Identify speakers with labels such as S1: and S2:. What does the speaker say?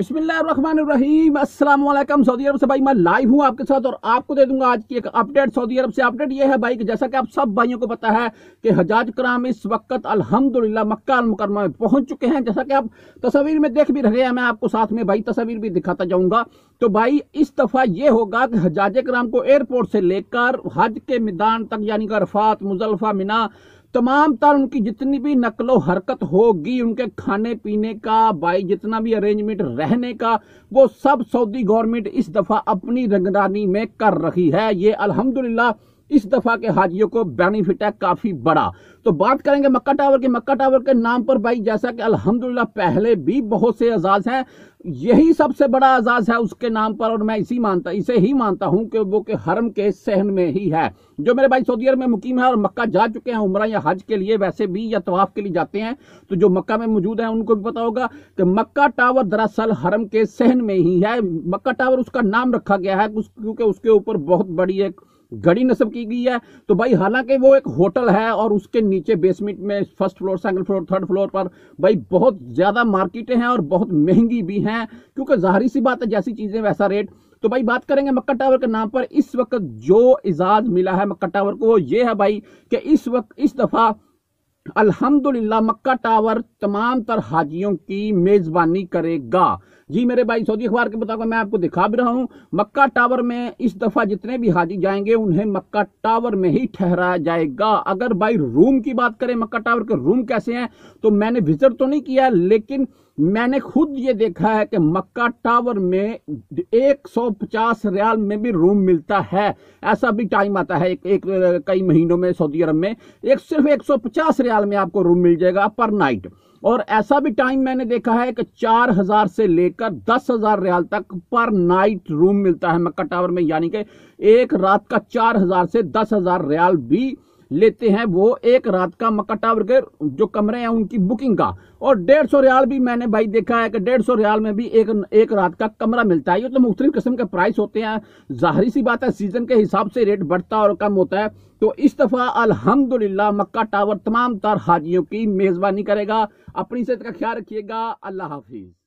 S1: بسم اللہ الرحمن الرحیم السلام علیکم سعودی عرب سے بھائی میں لائیو ہوں آپ کے ساتھ اور آپ کو دے دوں گا آج کی ایک سعودی عرب سے یہ ہے بھائی کہ جیسا کہ آپ سب بھائیوں کو پتا ہے کہ حجاج کرام اس وقت الحمدللہ مکہ المکرمہ میں پہنچ چکے ہیں جیسا کہ آپ تصویر میں دیکھ بھی رہے ہیں میں آپ کو ساتھ میں بھائی تصویر بھی دکھاتا جاؤں گا تو بھائی اس دفعہ یہ ہوگا کہ حجاج کرام کو ایئرپورٹ سے لے کر حج کے میدان تک یعنی کہ عرفات مزلفہ مینا تمام تر ان کی جتنی بھی نقل و حرکت ہوگی ان کے کھانے پینے کا بائی جتنا بھی ارینجمنٹ رہنے کا وہ سب سعودی گورنمنٹ اس دفعہ اپنی رنگدانی میں کر رہی ہے یہ الحمدللہ اس دفعہ کے حاجیوں کو بینیفٹ ہے کافی بڑا تو بات کریں گے مکہ ٹاور کے مکہ ٹاور کے نام پر بھائی جیسا کہ الحمدللہ پہلے بھی بہت سے اعزاز ہیں یہی سب سے بڑا اعزاز ہے اس کے نام پر اور میں اسی مانتا ہوں کہ وہ کہ حرم کے سہن میں ہی ہے جو میرے بھائی سعودی عرب میں مقیم ہے اور مکہ جا چکے ہیں عمرہ یا حج کے لیے ویسے بھی یا طواف کے لیے جاتے ہیں تو جو مکہ میں موجود ہیں ان کو بھی پتا ہوگا کہ مکہ ٹاور دراصل حرم کے سہن میں ہی ہے مکہ ٹاور اس کا نام رکھا گیا ہے کیونکہ اس کے اوپر بہت بڑی ایک گڑی نصب کی گئی ہے تو بھائی حالانکہ وہ ایک ہوٹل ہے اور اس کے نیچے بیسمنٹ میں first floor second floor third floor پر بھائی بہت زیادہ مارکیٹیں ہیں اور بہت مہنگی بھی ہیں کیونکہ ظاہری سی بات ہے جیسی چیزیں ویسا ریٹ تو بھائی بات کریں گے مکہ ٹاور کے نام پر اس وقت جو اعزاز ملا ہے مکہ ٹاور کو وہ یہ ہے بھائی کہ اس وقت اس دفعہ الحمدللہ مکہ ٹاور تمام تر حاجیوں کی میزبانی کرے گا جی میرے بھائی سعودی اخبار کے مطابق میں آپ کو دکھا بھی رہا ہوں مکہ ٹاور میں اس دفعہ جتنے بھی حاجی جائیں گے انہیں مکہ ٹاور میں ہی ٹھہرایا جائے گا اگر بھائی روم کی بات کریں مکہ ٹاور کے روم کیسے ہیں تو میں نے وزٹ تو نہیں کیا لیکن میں نے خود یہ دیکھا ہے کہ مکہ ٹاور میں ایک سو پچاس ریال میں بھی روم ملتا ہے ایسا بھی ٹائم آتا ہے کئی مہینوں میں سعودی عرب میں ایک صرف ایک سو پچاس ریال میں آپ کو روم مل جائے گا پر نائٹ اور ایسا بھی ٹائم میں نے دیکھا ہے کہ چار ہزار سے لے کر دس ہزار ریال تک پر نائٹ روم ملتا ہے مکہ ٹاور میں یعنی کہ ایک رات کا چار ہزار سے دس ہزار ریال بھی لیتے ہیں وہ ایک رات کا مکہ ٹاور کے جو کمرے ہیں ان کی بکنگ کا اور ڈیڑھ سو ریال بھی میں نے بھائی دیکھا ہے کہ ڈیڑھ سو ریال میں بھی ایک ایک رات کا کمرہ ملتا ہے یہ تو مختلف قسم کے پرائس ہوتے ہیں ظاہری سی بات ہے سیزن کے حساب سے ریٹ بڑھتا اور کم ہوتا ہے تو اس دفعہ الحمدللہ مکہ ٹاور تمام تار حاجیوں کی میزبانی کرے گا اپنی صحت کا خیال رکھیے گا اللہ حافظ